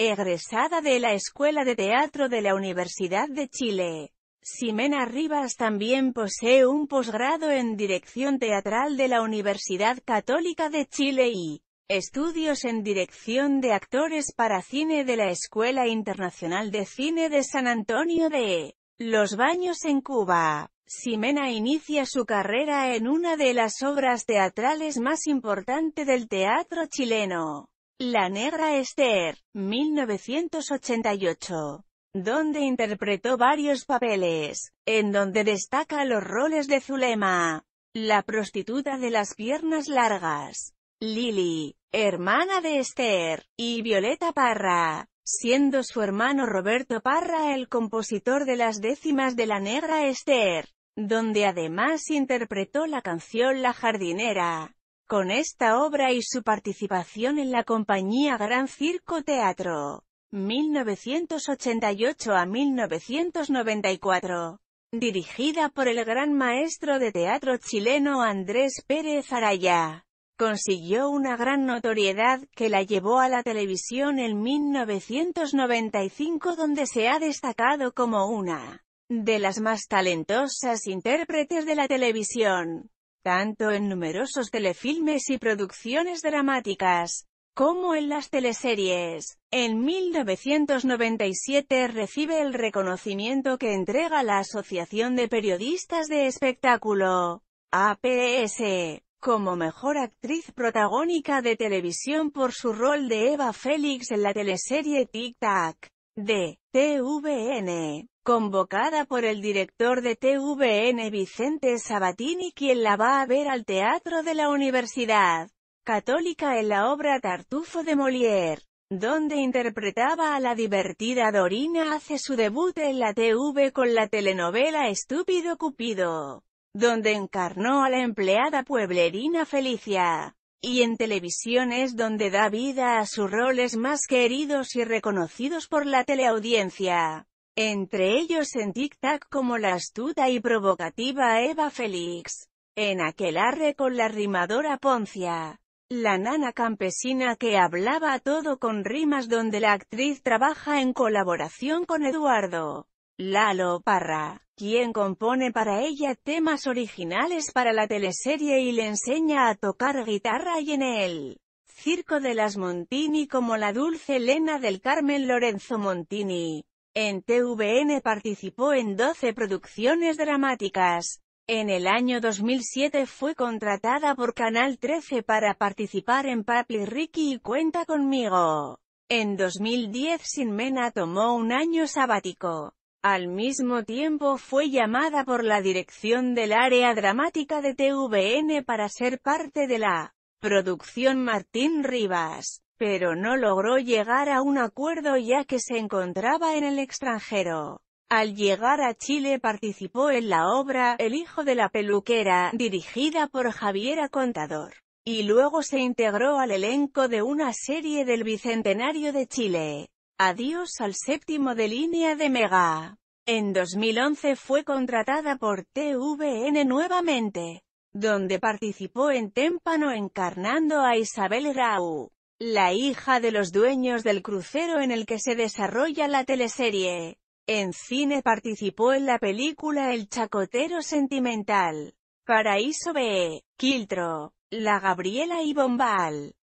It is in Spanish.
egresada de la Escuela de Teatro de la Universidad de Chile. Ximena Rivas también posee un posgrado en Dirección Teatral de la Universidad Católica de Chile y estudios en Dirección de Actores para Cine de la Escuela Internacional de Cine de San Antonio de Los Baños en Cuba. Ximena inicia su carrera en una de las obras teatrales más importantes del teatro chileno. La Negra Esther, 1988, donde interpretó varios papeles, en donde destaca los roles de Zulema, la prostituta de las piernas largas, Lily, hermana de Esther, y Violeta Parra, siendo su hermano Roberto Parra el compositor de las décimas de La Negra Esther, donde además interpretó la canción La Jardinera. Con esta obra y su participación en la compañía Gran Circo Teatro, 1988 a 1994, dirigida por el gran maestro de teatro chileno Andrés Pérez Araya, consiguió una gran notoriedad que la llevó a la televisión en 1995 donde se ha destacado como una de las más talentosas intérpretes de la televisión tanto en numerosos telefilmes y producciones dramáticas, como en las teleseries. En 1997 recibe el reconocimiento que entrega la Asociación de Periodistas de Espectáculo, APS, e como mejor actriz protagónica de televisión por su rol de Eva Félix en la teleserie Tic Tac de TVN, convocada por el director de TVN Vicente Sabatini quien la va a ver al Teatro de la Universidad Católica en la obra Tartufo de Molière, donde interpretaba a la divertida Dorina hace su debut en la TV con la telenovela Estúpido Cupido, donde encarnó a la empleada pueblerina Felicia. Y en televisión es donde da vida a sus roles más queridos y reconocidos por la teleaudiencia. Entre ellos en Tic Tac como la astuta y provocativa Eva Félix. En aquel arre con la rimadora Poncia. La nana campesina que hablaba todo con rimas donde la actriz trabaja en colaboración con Eduardo. Lalo Parra quien compone para ella temas originales para la teleserie y le enseña a tocar guitarra y en el Circo de las Montini como la dulce Elena del Carmen Lorenzo Montini. En TVN participó en 12 producciones dramáticas. En el año 2007 fue contratada por Canal 13 para participar en Papi Ricky y Cuenta Conmigo. En 2010 Mena tomó un año sabático. Al mismo tiempo fue llamada por la dirección del área dramática de TVN para ser parte de la producción Martín Rivas, pero no logró llegar a un acuerdo ya que se encontraba en el extranjero. Al llegar a Chile participó en la obra El hijo de la peluquera, dirigida por Javiera Contador, y luego se integró al elenco de una serie del Bicentenario de Chile. Adiós al séptimo de línea de Mega. En 2011 fue contratada por TVN nuevamente, donde participó en Témpano encarnando a Isabel Grau, la hija de los dueños del crucero en el que se desarrolla la teleserie. En cine participó en la película El Chacotero Sentimental, Paraíso B, Quiltro, La Gabriela y Bombal.